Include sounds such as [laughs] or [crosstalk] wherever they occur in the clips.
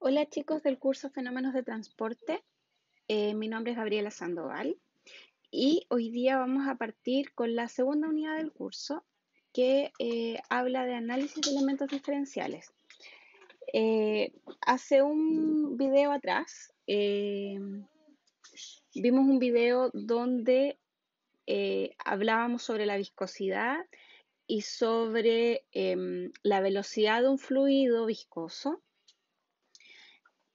Hola chicos del curso Fenómenos de Transporte. Eh, mi nombre es Gabriela Sandoval y hoy día vamos a partir con la segunda unidad del curso que eh, habla de análisis de elementos diferenciales. Eh, hace un video atrás vimos un video donde hablábamos sobre la viscosidad y sobre em, la velocidad de un fluido viscoso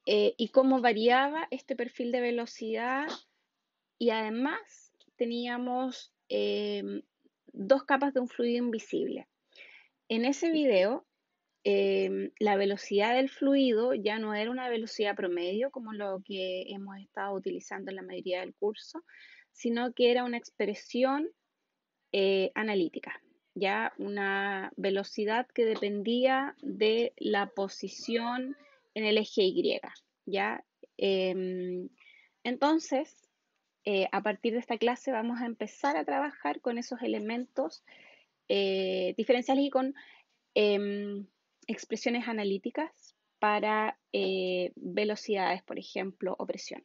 eh, y cómo variaba este perfil de velocidad. Y además teníamos eh, dos capas de un fluido invisible. En ese video, eh, la velocidad del fluido ya no era una velocidad promedio como lo que hemos estado utilizando en la mayoría del curso, sino que era una expresión analítica, ya una velocidad que dependía de la posición en el eje Y, ¿ya? Em, entonces, eh, a partir de esta clase vamos a empezar a trabajar con esos elementos eh, diferenciales y con em, expresiones analíticas para eh, velocidades, por ejemplo, o presión.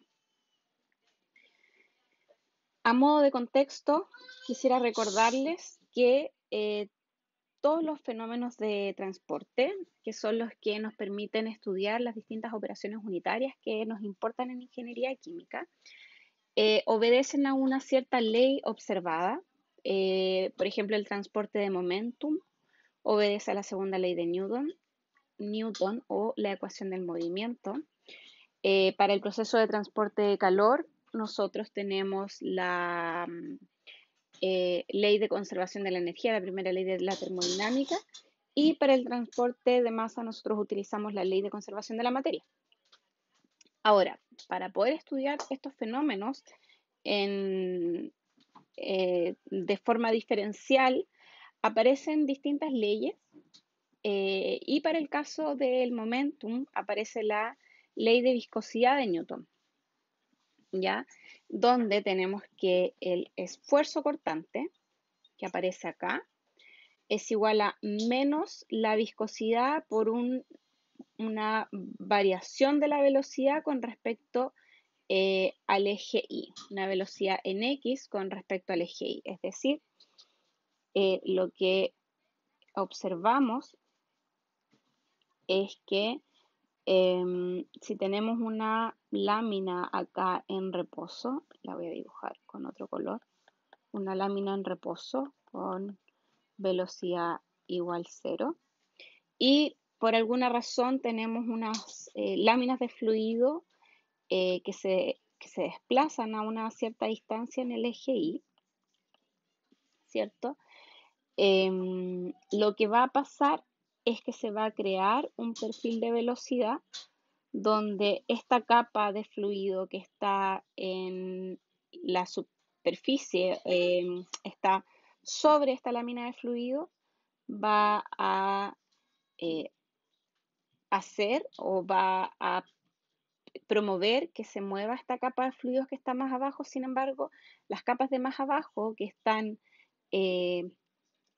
A modo de contexto, quisiera recordarles que todos los fenómenos de transporte, que son los que nos permiten estudiar las distintas operaciones unitarias que nos importan en ingeniería química, eh, obedecen a una cierta ley observada. Eh, por ejemplo, el transporte de momentum obedece a la segunda ley de Newton, Newton o la ecuación del movimiento. Eh, para el proceso de transporte de calor, nosotros tenemos la mm, eh, ley de conservación de la energía, la primera ley de la termodinámica, y para el transporte de masa nosotros utilizamos la ley de conservación de la materia. Ahora, para poder estudiar estos fenómenos eh, de forma diferencial, aparecen distintas leyes eh, y para el caso del momentum aparece la ley de viscosidad de Newton. ¿Ya? donde tenemos que el esfuerzo cortante, que aparece acá, es igual a menos la viscosidad por una variación de la velocidad con respecto eh, al eje Y, una velocidad en X con respecto al eje Y. Es decir, eh, lo que observamos es que em, si tenemos una lámina acá en reposo, la voy a dibujar con otro color, una lámina en reposo con velocidad igual cero. Y por alguna razón tenemos unas eh, láminas de fluido eh, que, se, que, se, desplazan a una cierta distancia en el eje Y, ¿cierto? Em, lo que va a pasar es que se va a crear un perfil de velocidad donde esta capa de fluido que está en la superficie, em, está sobre esta lámina de fluido, va a eh, hacer o va a promover que se mueva esta capa de fluidos que está más abajo. Sin embargo, las capas de más abajo que están eh,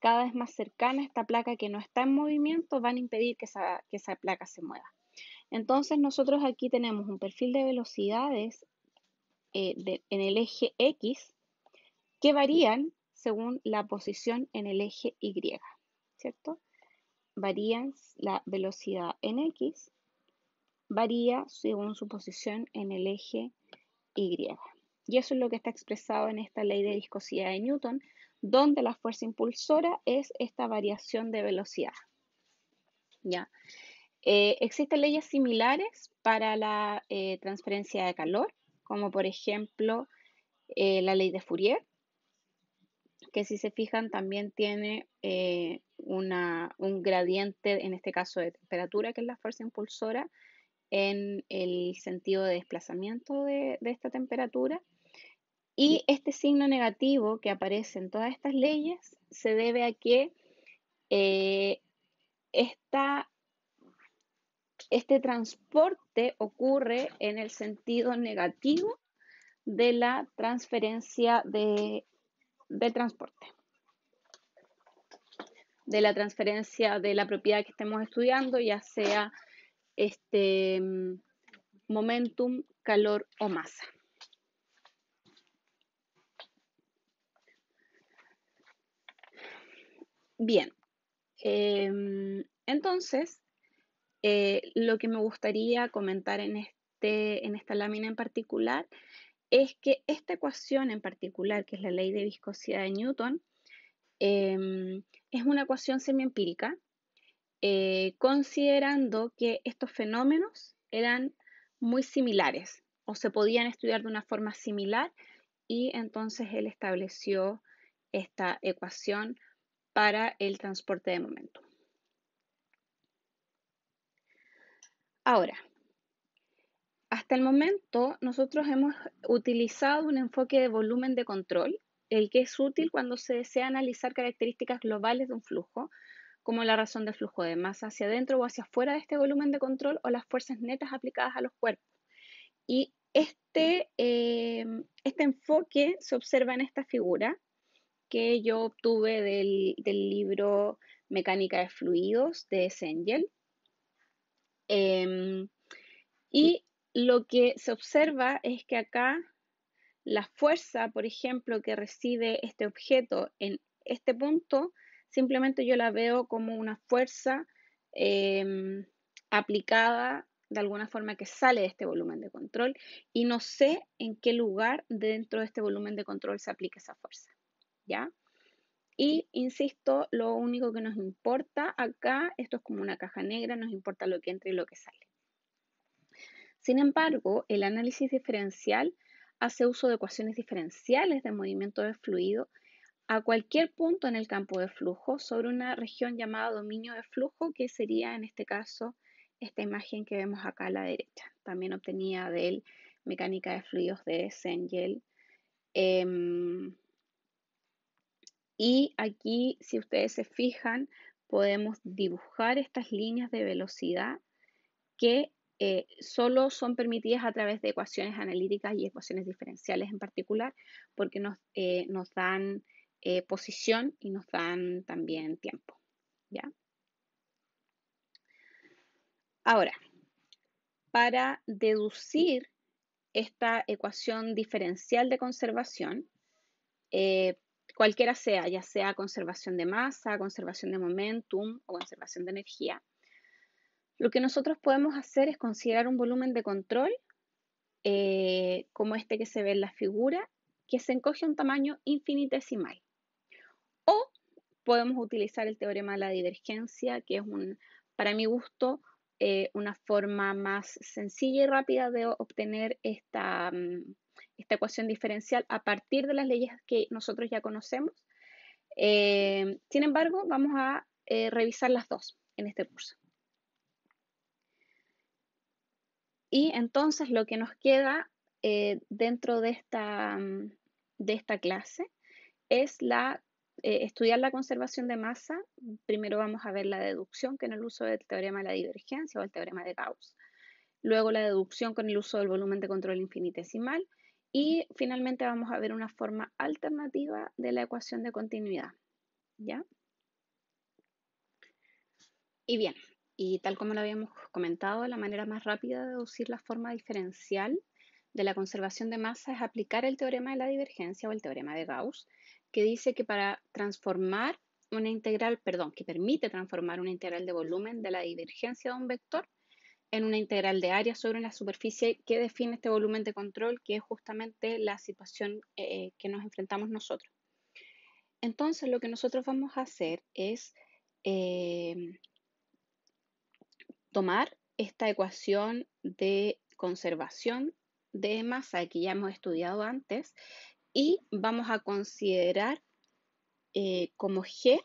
cada vez más cercanas a esta placa que no está en movimiento van a impedir que esa placa se mueva. Entonces nosotros aquí tenemos un perfil de velocidades eh, en el eje X que varían según la posición en el eje Y, ¿cierto? Varían la velocidad en X, varía según su posición en el eje Y. Y eso es lo que está expresado en esta ley de viscosidad de Newton, donde la fuerza impulsora es esta variación de velocidad. ¿Ya? Eh, existen leyes similares para la eh, transferencia de calor, como por ejemplo eh, la ley de Fourier, que si se fijan también tiene un gradiente, en este caso de temperatura, que es la fuerza impulsora, en el sentido de desplazamiento de, de esta temperatura. Y este signo negativo que aparece en todas estas leyes se debe a que esta este transporte ocurre en el sentido negativo de la transferencia de, transporte, de la transferencia de la propiedad que estemos estudiando, ya sea este momentum, calor o masa. Bien, em, entonces eh, lo que me gustaría comentar este, en, esta lámina en particular es que esta ecuación en particular, que es la ley de viscosidad de Newton, em, es una ecuación semiempírica, eh, considerando que estos fenómenos eran muy similares o se podían estudiar de una forma similar y entonces él estableció esta ecuación para el transporte de momento. Ahora, hasta el momento nosotros hemos utilizado un enfoque de volumen de control, el que es útil cuando se desea analizar características globales de un flujo, como la razón de flujo de masa hacia adentro o hacia afuera de este volumen de control o las fuerzas netas aplicadas a los cuerpos. Y este, eh, este enfoque se observa en esta figura que yo obtuve del, del libro Mecánica de Fluidos de Sengel Em, y lo que se observa es que acá la fuerza, por ejemplo, que recibe este objeto en este punto, simplemente yo la veo como una fuerza em, aplicada de alguna forma que sale de este volumen de control y no sé en qué lugar dentro de este volumen de control se aplica esa fuerza. ¿Ya? Y, insisto, lo único que nos importa acá, esto es como una caja negra, nos importa lo que entra y lo que sale. Sin embargo, el análisis diferencial hace uso de ecuaciones diferenciales de movimiento de fluido a cualquier punto en el campo de flujo sobre una región llamada dominio de flujo, que sería en este caso esta imagen que vemos acá a la derecha. También obtenida del Mecánica de Fluidos de Sengel. Em, y aquí, si ustedes se fijan, podemos dibujar estas líneas de velocidad que eh, solo son permitidas a través de ecuaciones analíticas y ecuaciones diferenciales en particular, porque nos, eh, dan eh, posición y nos dan también tiempo. Ahora, para deducir esta ecuación diferencial de conservación, cualquiera sea, ya sea conservación de masa, conservación de momentum o conservación de energía, lo que nosotros podemos hacer es considerar un volumen de control eh, como este que se ve en la figura, que se encoge a un tamaño infinitesimal. O podemos utilizar el teorema de la divergencia, que es un, para mi gusto, eh, una forma más sencilla y rápida de obtener esta, mm, esta ecuación diferencial a partir de las leyes que nosotros ya conocemos. Eh, sin embargo, vamos a eh, revisar las dos en este curso. Y entonces lo que nos queda eh, dentro de esta, clase es la, estudiar la conservación de masa. Primero vamos a ver la deducción que en el uso del teorema de la divergencia o el teorema de Gauss. Luego la deducción con el uso del volumen de control infinitesimal y finalmente vamos a ver una forma alternativa de la ecuación de continuidad. ¿Ya? Y bien, y tal como lo habíamos comentado, la manera más rápida de deducir la forma diferencial de la conservación de masa es aplicar el teorema de la divergencia o el teorema de Gauss, que dice que para transformar una integral, perdón, que permite transformar una integral de volumen de la divergencia de un vector, en una integral de área sobre una superficie que define este volumen de control, que es justamente la situación eh, que nos enfrentamos nosotros. Entonces, lo que nosotros vamos a hacer es eh, tomar esta ecuación de conservación de masa que ya hemos estudiado antes y vamos a considerar eh, como g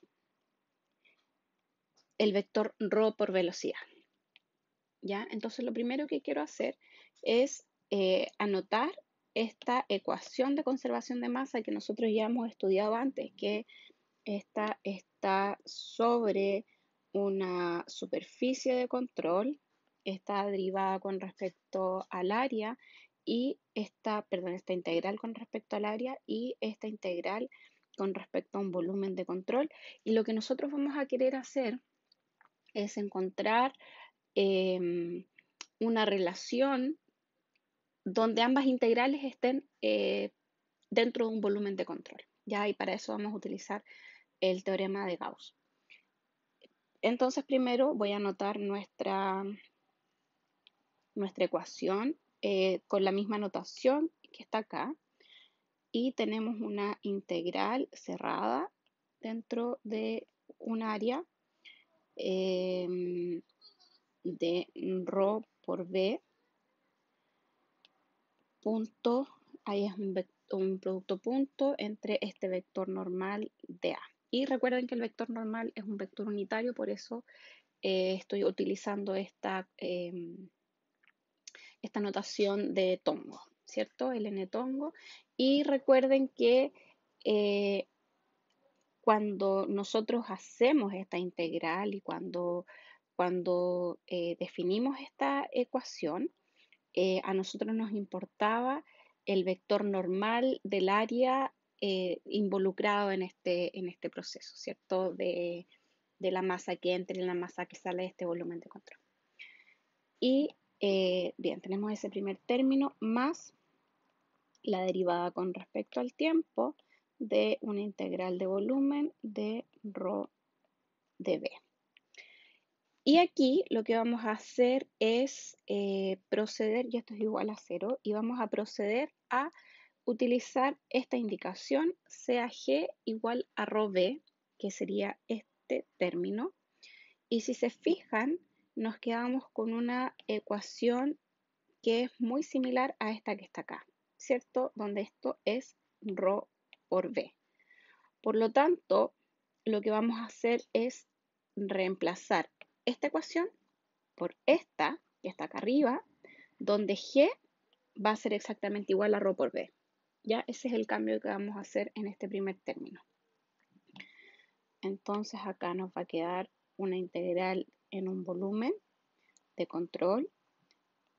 el vector ρ por velocidad. Entonces lo primero que quiero hacer es eh, anotar esta ecuación de conservación de masa que nosotros ya hemos estudiado antes, que esta está sobre una superficie de control, está derivada con respecto al área y esta, perdón, esta integral con respecto al área y esta integral con respecto a un volumen de control. Y lo que nosotros vamos a querer hacer es encontrar Em, una relación donde ambas integrales estén eh, dentro de un volumen de control. ¿ya? Y para eso vamos a utilizar el teorema de Gauss. Entonces primero voy a anotar nuestra, nuestra ecuación eh, con la misma notación que está acá. Y tenemos una integral cerrada dentro de un área em, de Rho por B. Punto, ahí es un, producto punto entre este vector normal de A. Y recuerden que el vector normal es un vector unitario, por eso eh, estoy utilizando esta, em, esta notación de tongo, ¿cierto? El n-tongo. Y recuerden que eh, cuando nosotros hacemos esta integral y cuando cuando eh, definimos esta ecuación, eh, a nosotros nos importaba el vector normal del área eh, involucrado en este, en este proceso, ¿cierto? De, la masa que entra y la masa que sale de este volumen de control. Y bien, tenemos ese primer término más la derivada con respecto al tiempo de una integral de volumen de ρ de B. Y aquí lo que vamos a hacer es eh, proceder, y esto es igual a cero, y vamos a proceder a utilizar esta indicación g igual a rho B, que sería este término. Y si se fijan, nos quedamos con una ecuación que es muy similar a esta que está acá, ¿cierto? Donde esto es ρ por B. Por lo tanto, lo que vamos a hacer es reemplazar esta ecuación por esta, que está acá arriba, donde G va a ser exactamente igual a rho por B. ¿Ya? Ese es el cambio que vamos a hacer en este primer término. Entonces acá nos va a quedar una integral en un volumen de control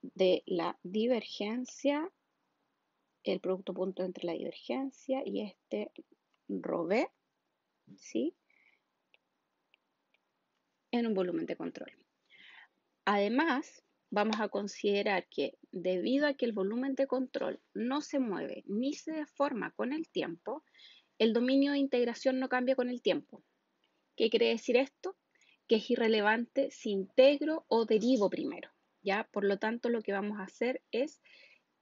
de la divergencia, el producto punto entre la divergencia y este rho B, ¿sí? en un volumen de control. Además, vamos a considerar que debido a que el volumen de control no se mueve ni se deforma con el tiempo, el dominio de integración no cambia con el tiempo. ¿Qué quiere decir esto? Que es irrelevante si integro o derivo primero. ¿ya? Por lo tanto, lo que vamos a hacer es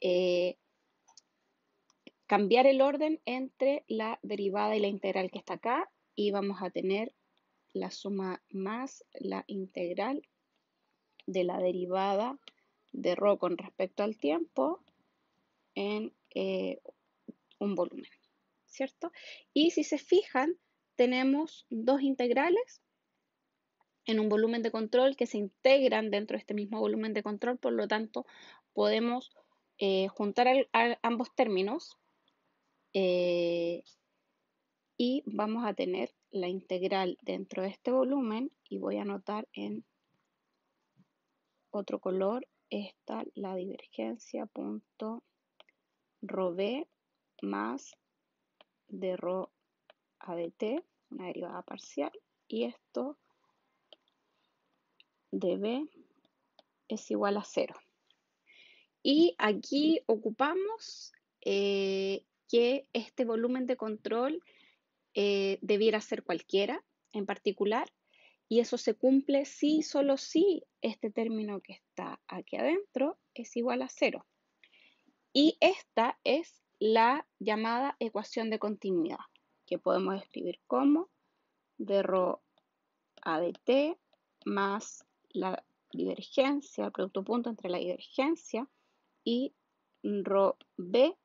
eh, cambiar el orden entre la derivada y la integral que está acá y vamos a tener la suma más la integral de la derivada de Rho con respecto al tiempo en eh, un volumen, ¿cierto? Y si se fijan, tenemos dos integrales en un volumen de control que se integran dentro de este mismo volumen de control, por lo tanto, podemos eh, juntar ambos términos eh, y vamos a tener la integral dentro de este volumen y voy a anotar en otro color esta la divergencia punto rho b más de rho a de una derivada parcial, y esto de b es igual a cero. Y aquí ocupamos eh, que este volumen de control eh, debiera ser cualquiera en particular, y eso se cumple si, solo si, este término que está aquí adentro es igual a cero. Y esta es la llamada ecuación de continuidad, que podemos escribir como de rho a de más la divergencia, el producto punto entre la divergencia y rho b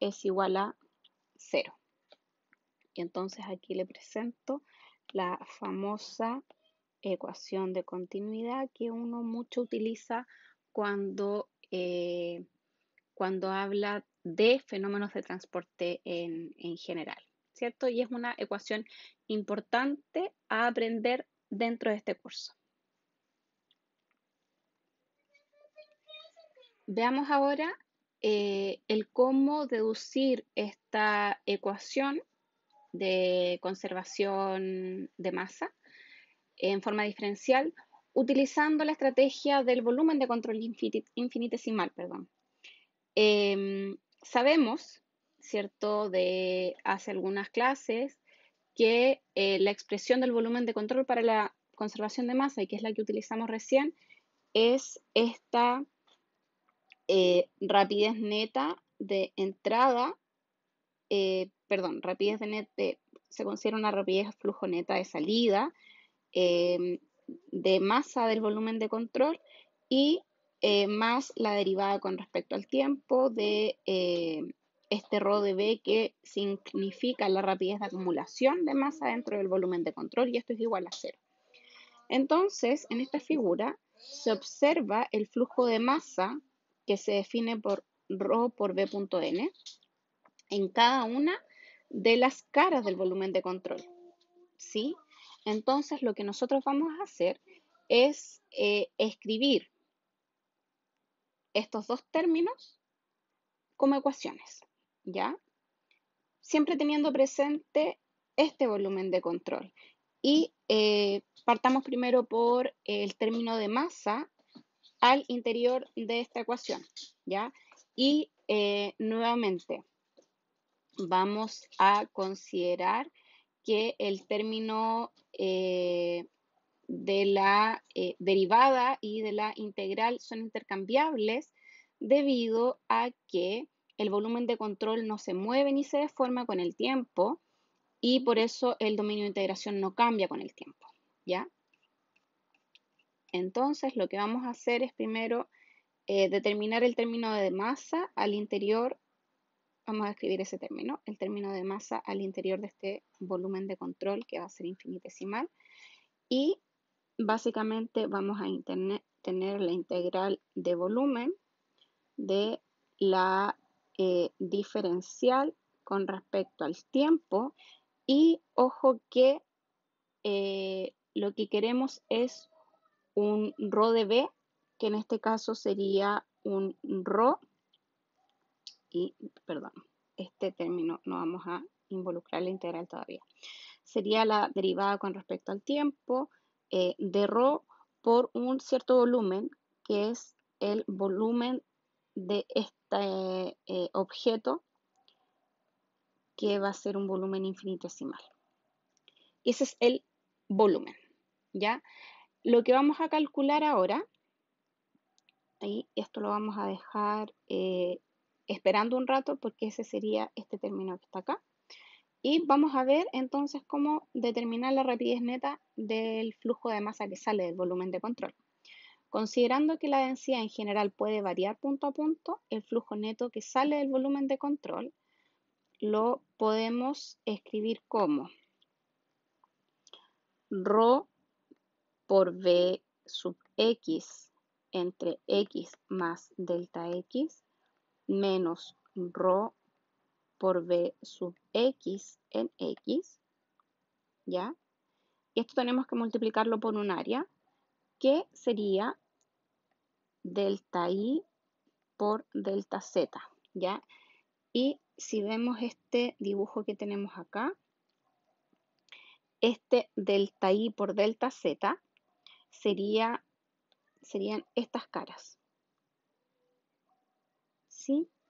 es igual a cero. Y entonces aquí le presento la famosa ecuación de continuidad que uno mucho utiliza cuando, eh, cuando habla de fenómenos de transporte en, general, ¿cierto? Y es una ecuación importante a aprender dentro de este curso. Veamos ahora eh, el cómo deducir esta ecuación de conservación de masa en forma diferencial utilizando la estrategia del volumen de control infinitesimal. Perdón. Em, sabemos, ¿cierto?, de hace algunas clases que eh, la expresión del volumen de control para la conservación de masa, y que es la que utilizamos recién, es esta eh, rapidez neta de entrada eh, perdón, rapidez de net se considera una rapidez flujo neta de salida, em, de masa del volumen de control y eh, más la derivada con respecto al tiempo de em, este rho de B que significa la rapidez de acumulación de masa dentro del volumen de control y esto es igual a cero. Entonces, en esta figura se observa el flujo de masa que se define por rho por B.n en cada una de las caras del volumen de control. ¿Sí? Entonces lo que nosotros vamos a hacer es eh, escribir estos dos términos como ecuaciones, ¿ya? Siempre teniendo presente este volumen de control. Y eh, partamos primero por el término de masa al interior de esta ecuación, ¿ya? Y eh, nuevamente, vamos a considerar que el término eh, de la eh, derivada y de la integral son intercambiables debido a que el volumen de control no se mueve ni se deforma con el tiempo y por eso el dominio de integración no cambia con el tiempo, ¿ya? Entonces lo que vamos a hacer es primero eh, determinar el término de masa al interior vamos a escribir ese término, el término de masa al interior de este volumen de control que va a ser infinitesimal. Y básicamente vamos a tener la integral de volumen de la eh, diferencial con respecto al tiempo. Y ojo que eh, lo que queremos es un Rho de B, que en este caso sería un Rho y, perdón, este término no vamos a involucrar la integral todavía. Sería la derivada con respecto al tiempo eh, de rho por un cierto volumen, que es el volumen de este eh, objeto, que va a ser un volumen infinitesimal. Ese es el volumen, ¿ya? Lo que vamos a calcular ahora, ahí esto lo vamos a dejar eh, esperando un rato porque ese sería este término que está acá. Y vamos a ver entonces cómo determinar la rapidez neta del flujo de masa que sale del volumen de control. Considerando que la densidad en general puede variar punto a punto, el flujo neto que sale del volumen de control lo podemos escribir como ρ por V sub X entre X más delta X menos rho por b sub x en x, ¿ya? Y esto tenemos que multiplicarlo por un área, que sería delta i por delta z, ¿ya? Y si vemos este dibujo que tenemos acá, este delta i por delta z sería, serían estas caras,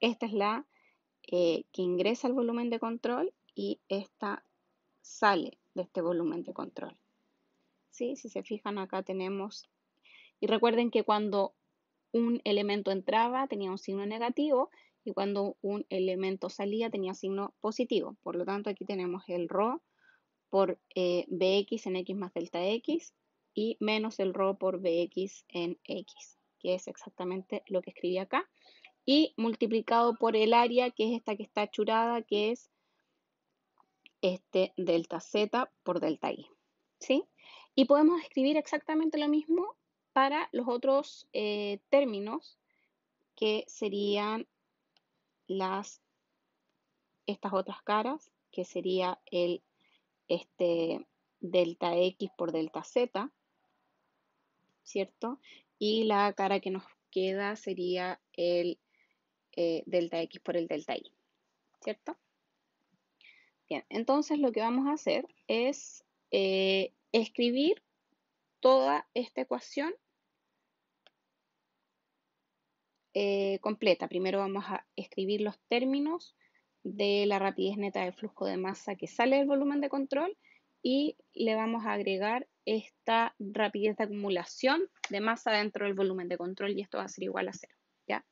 esta es la eh, que ingresa al volumen de control y esta sale de este volumen de control. ¿Sí? Si se fijan acá tenemos, y recuerden que cuando un elemento entraba tenía un signo negativo y cuando un elemento salía tenía signo positivo. Por lo tanto aquí tenemos el ro por eh, bx en x más delta x y menos el ro por bx en x, que es exactamente lo que escribí acá y multiplicado por el área, que es esta que está churada, que es este delta Z por delta Y. ¿sí? Y podemos escribir exactamente lo mismo para los otros eh, términos, que serían las, estas otras caras, que sería el este, delta X por delta Z, ¿cierto? Y la cara que nos queda sería el eh, delta X por el delta Y, ¿cierto? Bien, entonces lo que vamos a hacer es eh, escribir toda esta ecuación eh, completa. Primero vamos a escribir los términos de la rapidez neta del flujo de masa que sale del volumen de control y le vamos a agregar esta rapidez de acumulación de masa dentro del volumen de control y esto va a ser igual a cero. ¿ya?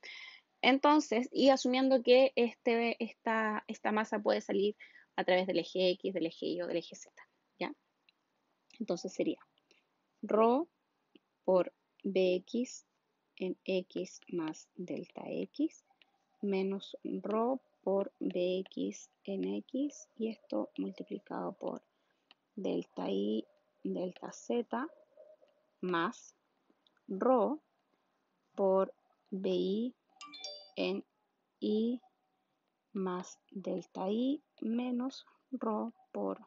Entonces, y asumiendo que este, esta, masa puede salir a través del eje X, del eje Y o del eje Z, ¿ya? Entonces sería rho por bx en x más delta x menos rho por bx en x y esto multiplicado por delta y delta z más rho por bi en I más delta I menos Rho por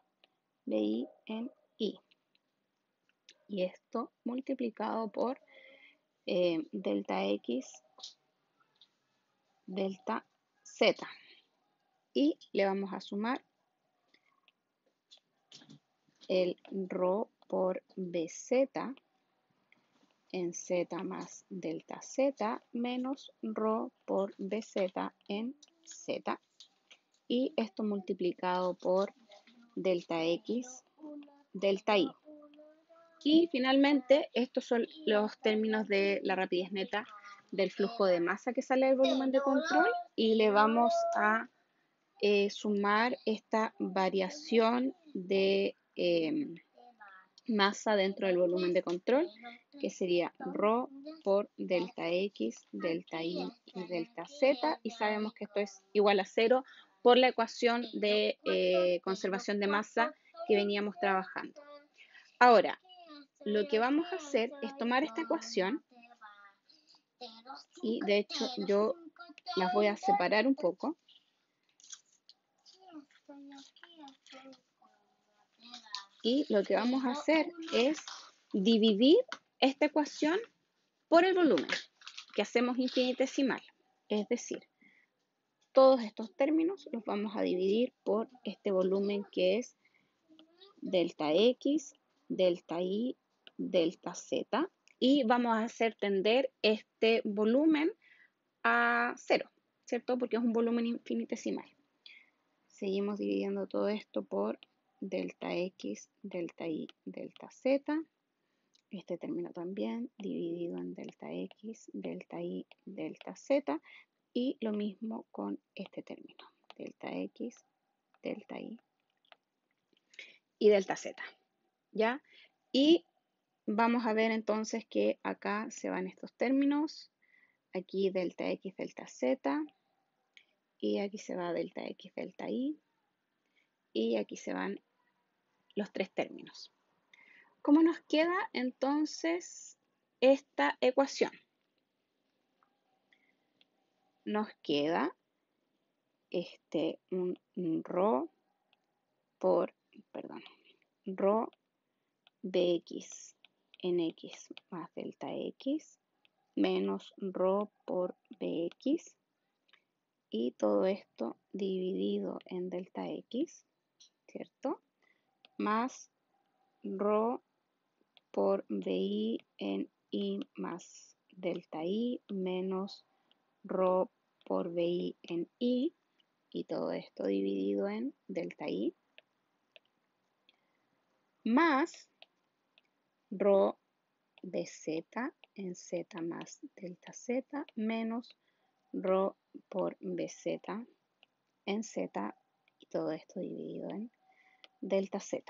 BI en I. Y esto multiplicado por eh, delta X, delta Z. Y le vamos a sumar el Rho por BZ en Z más delta Z menos Rho por BZ en Z. Y esto multiplicado por delta X, delta Y. Y finalmente, estos son los términos de la rapidez neta del flujo de masa que sale del volumen de control y le vamos a eh, sumar esta variación de... Eh, masa dentro del volumen de control, que sería ρ por delta X, delta Y y delta Z, y sabemos que esto es igual a cero por la ecuación de eh, conservación de masa que veníamos trabajando. Ahora, lo que vamos a hacer es tomar esta ecuación y de hecho yo las voy a separar un poco y lo que vamos a hacer es dividir esta ecuación por el volumen que hacemos infinitesimal. Es decir, todos estos términos los vamos a dividir por este volumen que es delta X, delta Y, delta Z. Y vamos a hacer tender este volumen a cero, ¿cierto? Porque es un volumen infinitesimal. Seguimos dividiendo todo esto por delta X, delta Y, delta Z. Este término también dividido en delta X, delta Y, delta Z. Y lo mismo con este término, delta X, delta Y y delta Z. ¿Ya? Y vamos a ver entonces que acá se van estos términos. Aquí delta X, delta Z. Y aquí se va delta X, delta Y. Y aquí se van los tres términos. ¿Cómo nos queda entonces esta ecuación? Nos queda este, un, ro por, perdón, ρ bx en x más delta x menos rho por bx y todo esto dividido en delta x, ¿cierto? más Rho por VI en I más delta I menos Rho por VI en I y todo esto dividido en delta I más Rho de Z en Z más delta Z menos Rho por BZ en Z y todo esto dividido en delta Z.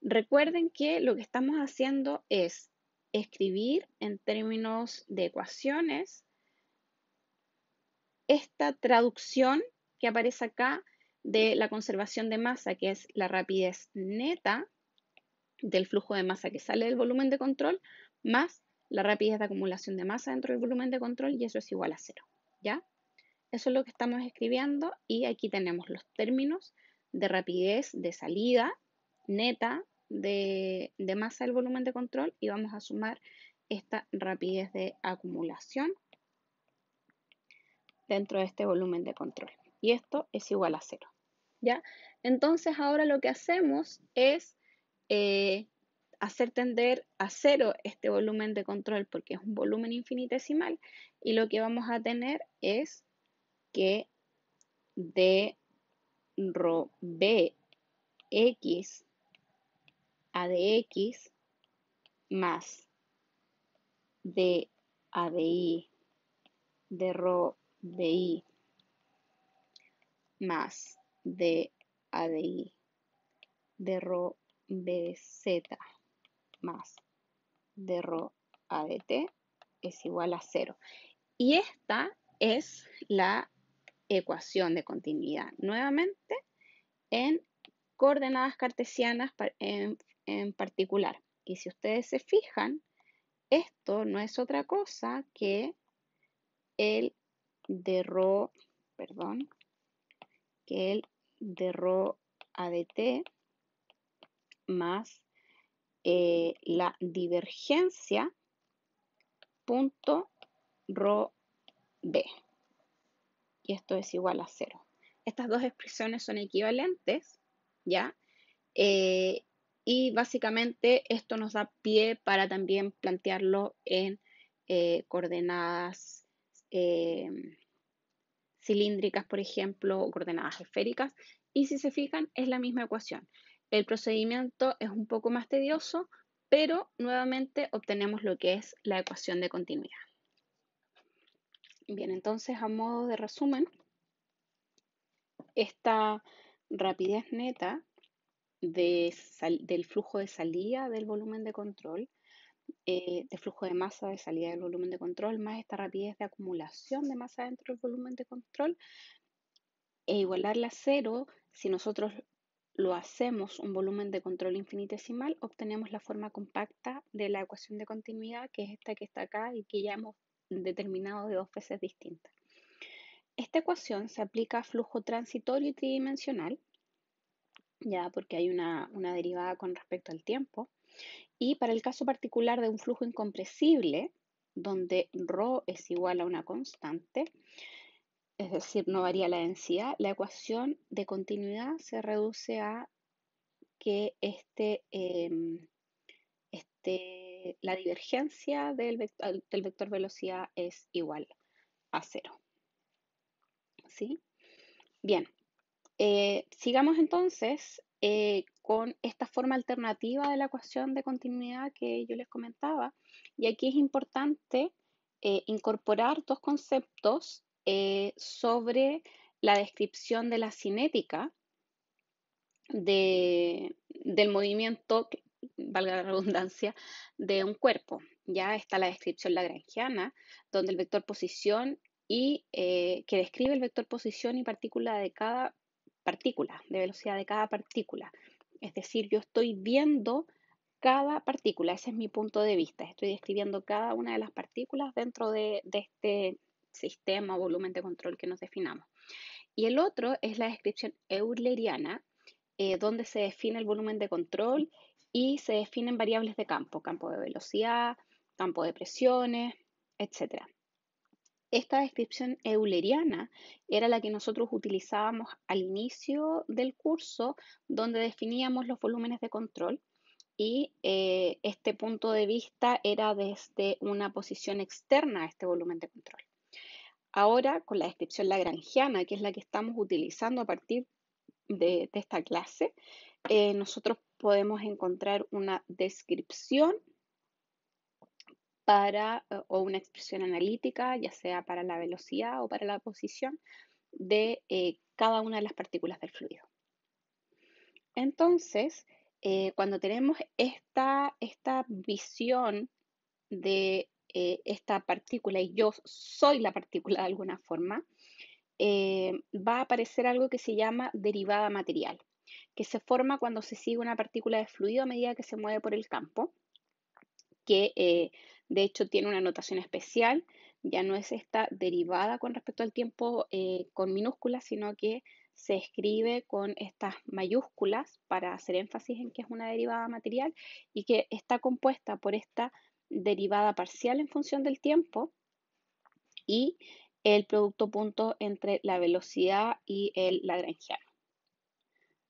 Recuerden que lo que estamos haciendo es escribir en términos de ecuaciones esta traducción que aparece acá de la conservación de masa, que es la rapidez neta del flujo de masa que sale del volumen de control, más la rapidez de acumulación de masa dentro del volumen de control, y eso es igual a cero. ¿Ya? Eso es lo que estamos escribiendo y aquí tenemos los términos de rapidez de salida neta de, masa del volumen de control y vamos a sumar esta rapidez de acumulación dentro de este volumen de control. Y esto es igual a cero. ¿ya? Entonces ahora lo que hacemos es eh, hacer tender a cero este volumen de control porque es un volumen infinitesimal y lo que vamos a tener es que de x a de x más de a de i de rho de i más de a de i de rho b z más de ro a de t es igual a cero. Y esta es la ecuación de continuidad nuevamente en coordenadas cartesianas en, particular. Y si ustedes se fijan, esto no es otra cosa que el de rho, perdón, que el de rho ADT más eh, la divergencia punto rho B y esto es igual a cero. Estas dos expresiones son equivalentes, ¿ya? Eh, y básicamente esto nos da pie para también plantearlo en eh, coordenadas eh, cilíndricas, por ejemplo, o coordenadas esféricas. Y si se fijan, es la misma ecuación. El procedimiento es un poco más tedioso, pero nuevamente obtenemos lo que es la ecuación de continuidad. Bien, entonces a modo de resumen, esta rapidez neta de del flujo de salida del volumen de control, eh, de flujo de masa de salida del volumen de control, más esta rapidez de acumulación de masa dentro del volumen de control, e igualarla a cero si nosotros lo hacemos un volumen de control infinitesimal, obtenemos la forma compacta de la ecuación de continuidad, que es esta que está acá y que ya hemos determinado de dos veces distintas. Esta ecuación se aplica a flujo transitorio y tridimensional, ya porque hay una, derivada con respecto al tiempo, y para el caso particular de un flujo incompresible, donde ρ es igual a una constante, es decir, no varía la densidad, la ecuación de continuidad se reduce a que este, em, este eh, la divergencia del vector, velocidad es igual a cero. ¿Sí? Bien, eh, sigamos entonces eh, con esta forma alternativa de la ecuación de continuidad que yo les comentaba. Y aquí es importante incorporar dos conceptos sobre la descripción de la cinética del movimiento valga la redundancia, de un cuerpo. Ya está la descripción lagrangiana, donde el vector posición y eh, que describe el vector posición y partícula de cada partícula, de velocidad de cada partícula. Es decir, yo estoy viendo cada partícula, ese es mi punto de vista. Estoy describiendo cada una de las partículas dentro de, este sistema o volumen de control que nos definamos. Y el otro es la descripción euleriana, eh, donde se define el volumen de control y se definen variables de campo, campo de velocidad, campo de presiones, etc. Esta descripción euleriana era la que nosotros utilizábamos al inicio del curso, donde definíamos los volúmenes de control y eh, este punto de vista era desde una posición externa a este volumen de control. Ahora, con la descripción lagrangiana, que es la que estamos utilizando a partir de, esta clase, eh, nosotros podemos encontrar una descripción para, eh, o una expresión analítica, ya sea para la velocidad o para la posición de eh, cada una de las partículas del fluido. Entonces, eh, cuando tenemos esta, visión de esta partícula y yo soy la partícula de alguna forma, va a aparecer algo que se llama derivada material que se forma cuando se sigue una partícula de fluido a medida que se mueve por el campo, que eh, de hecho tiene una notación especial, ya no es esta derivada con respecto al tiempo eh, con minúsculas, sino que se escribe con estas mayúsculas para hacer énfasis en que es una derivada material y que está compuesta por esta derivada parcial en función del tiempo y el producto punto entre la velocidad y el lagrangiano.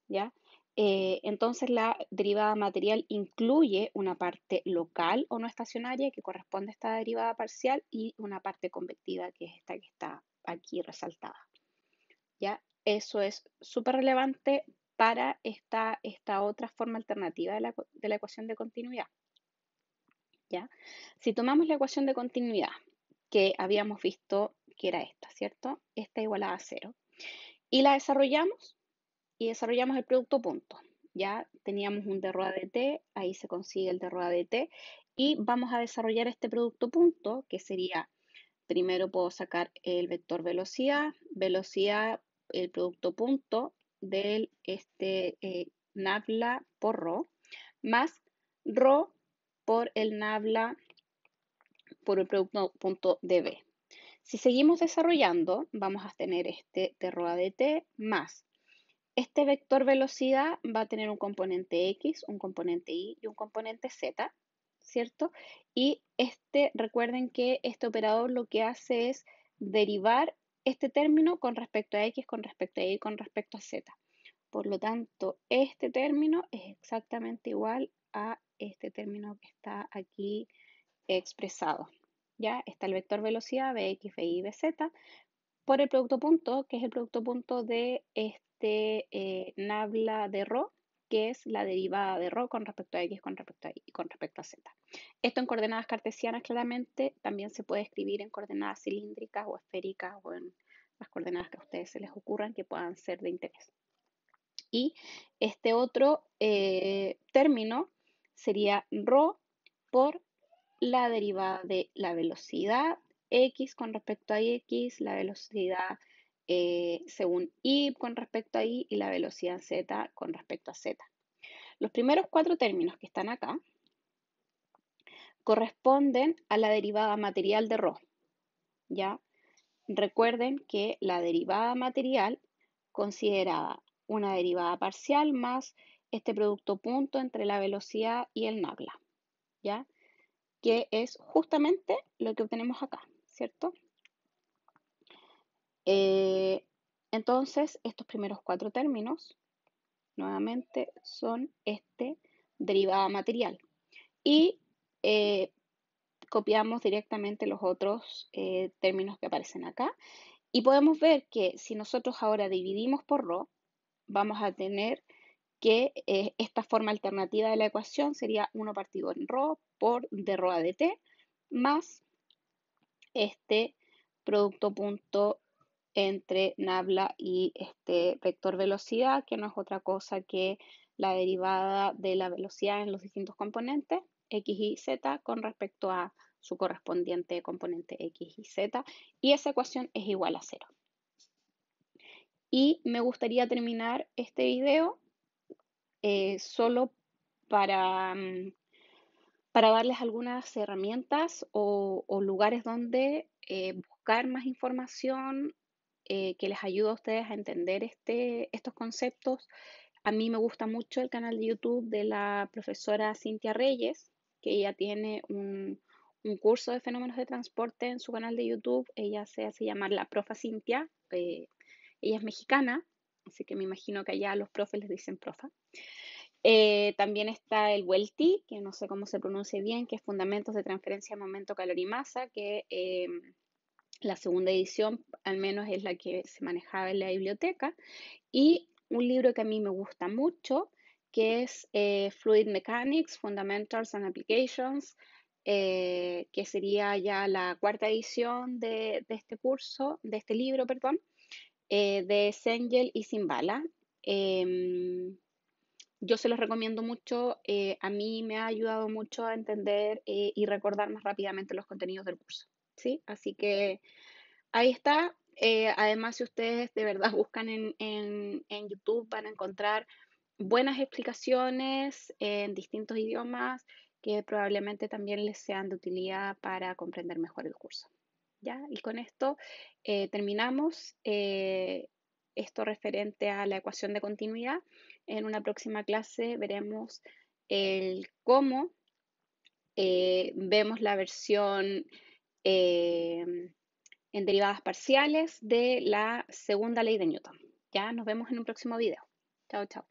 ¿ya? Eh, entonces la derivada material incluye una parte local o no estacionaria que corresponde a esta derivada parcial y una parte convectiva que es esta que está aquí resaltada. ¿Ya? Eso es súper relevante para esta, esta, otra forma alternativa de la, ecuación de continuidad. ¿Ya? Si tomamos la ecuación de continuidad que habíamos visto que era esta, ¿cierto? Esta igualada a cero. Y la desarrollamos, y desarrollamos el producto punto. Ya teníamos un de t. ahí se consigue el de t. y vamos a desarrollar este producto punto que sería, primero puedo sacar el vector velocidad, velocidad, el producto punto del este eh, nabla por ro. más ro. por el nabla por el producto punto de b. Si seguimos desarrollando, vamos a tener este de t más este vector velocidad va a tener un componente X, un componente Y y un componente Z, ¿cierto? Y este, recuerden que este operador lo que hace es derivar este término con respecto a X, con respecto a Y, con respecto a Z. Por lo tanto, este término es exactamente igual a este término que está aquí expresado. Ya está el vector velocidad Bx, Vy, Bz por el producto punto, que es el producto punto de este de eh, nabla de ρ, que es la derivada de ρ con respecto a x con respecto a y con respecto a z. Esto en coordenadas cartesianas claramente también se puede escribir en coordenadas cilíndricas o esféricas o en las coordenadas que a ustedes se les ocurran que puedan ser de interés. Y este otro eh, término sería ρ por la derivada de la velocidad x con respecto a x, la velocidad eh, según Y con respecto a I y la velocidad Z con respecto a Z. Los primeros cuatro términos que están acá corresponden a la derivada material de Rho. ¿ya? Recuerden que la derivada material considerada una derivada parcial más este producto punto entre la velocidad y el nabla, ¿ya? Que es justamente lo que obtenemos acá, ¿cierto? Eh, entonces, estos primeros cuatro términos, nuevamente, son este derivada material. Y eh, copiamos directamente los otros eh, términos que aparecen acá. Y podemos ver que si nosotros ahora dividimos por ρ, vamos a tener que esta forma alternativa de la ecuación sería 1 partido en ρ por d dt más este producto punto entre nabla y este vector velocidad, que no es otra cosa que la derivada de la velocidad en los distintos componentes, x y z, con respecto a su correspondiente componente x y z, y esa ecuación es igual a cero. Y me gustaría terminar este video eh, solo para, mm, para darles algunas herramientas o, lugares donde eh, buscar más información eh, que les ayuda a ustedes a entender este, estos conceptos. A mí me gusta mucho el canal de YouTube de la profesora Cintia Reyes, que ella tiene un, curso de fenómenos de transporte en su canal de YouTube. Ella se hace llamar la profa Cintia. Eh, ella es mexicana, así que me imagino que allá los profes les dicen profa. Eh, también está el Welty, que no sé cómo se pronuncia bien, que es Fundamentos de Transferencia de Momento, Calor y Masa, que la segunda edición, al menos, es la que se manejaba en la biblioteca. Y un libro que a mí me gusta mucho, que es eh, Fluid Mechanics, Fundamentals and Applications, eh, que sería ya la cuarta edición de, este curso, de este libro, perdón, eh, de Sengel y Simbala. Em, yo se los recomiendo mucho, a mí me ha ayudado mucho a entender y recordar más rápidamente los contenidos del curso. Así que ahí está. Eh, además, si ustedes de verdad [laughs] buscan en, YouTube, van a encontrar buenas explicaciones en distintos idiomas que probablemente también les sean de utilidad para comprender mejor el curso. ¿ya? Y con esto eh, terminamos. Eh, esto referente a la ecuación de continuidad. En una próxima clase veremos el cómo vemos la versión Em, en derivadas parciales de la segunda ley de Newton. Ya nos vemos en un próximo video. Chao, chao.